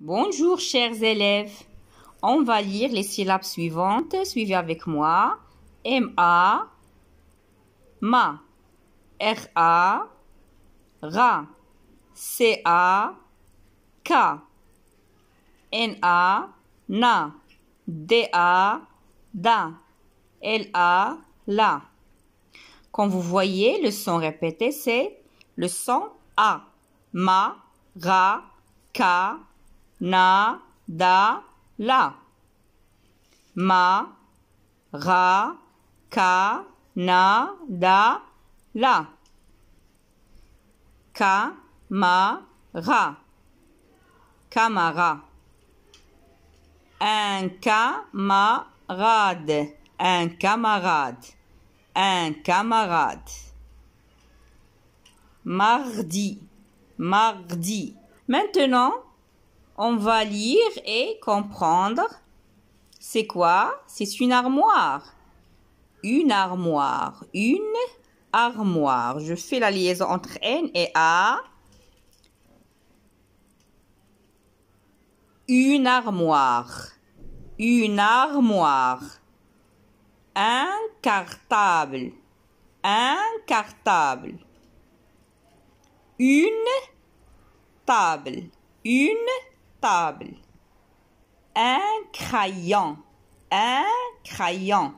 Bonjour chers élèves. On va lire les syllabes suivantes. Suivez avec moi. M-A, MA, R-A, RA, C-A, K, N-A, NA, D-A, DA, L-A, LA. Quand vous voyez le son répété, c'est le son A. MA, RA, K, na, da, la. Ma, ra, ka, na, da, la. Ka, ma, ra. Camara. Un camarade. Un camarade. Un camarade. Mardi. Mardi. Maintenant, on va lire et comprendre. C'est quoi C'est une armoire. Une armoire. Une armoire. Je fais la liaison entre N et A. Une armoire. Une armoire. Un cartable. Un cartable. Une table. Une table. Un crayon. Un crayon.